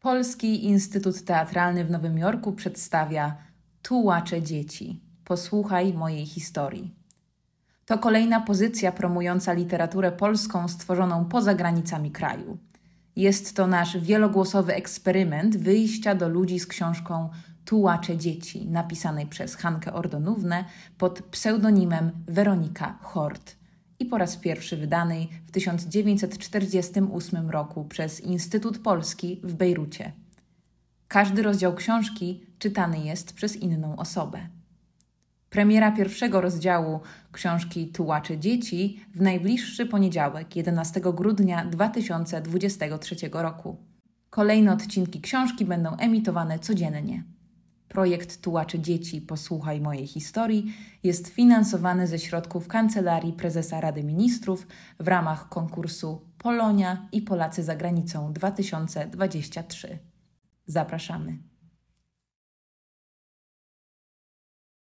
Polski Instytut Teatralny w Nowym Jorku przedstawia Tułacze dzieci. Posłuchaj mojej historii. To kolejna pozycja promująca literaturę polską stworzoną poza granicami kraju. Jest to nasz wielogłosowy eksperyment wyjścia do ludzi z książką Tułacze dzieci, napisanej przez Hankę Ordonównę pod pseudonimem Weronika Hort i po raz pierwszy wydanej w 1948 roku przez Instytut Polski w Bejrucie. Każdy rozdział książki czytany jest przez inną osobę. Premiera pierwszego rozdziału książki Tułacze Dzieci w najbliższy poniedziałek, 11 grudnia 2023 roku. Kolejne odcinki książki będą emitowane codziennie. Projekt Tułaczy Dzieci Posłuchaj mojej historii jest finansowany ze środków Kancelarii Prezesa Rady Ministrów w ramach konkursu Polonia i Polacy za granicą 2023. Zapraszamy.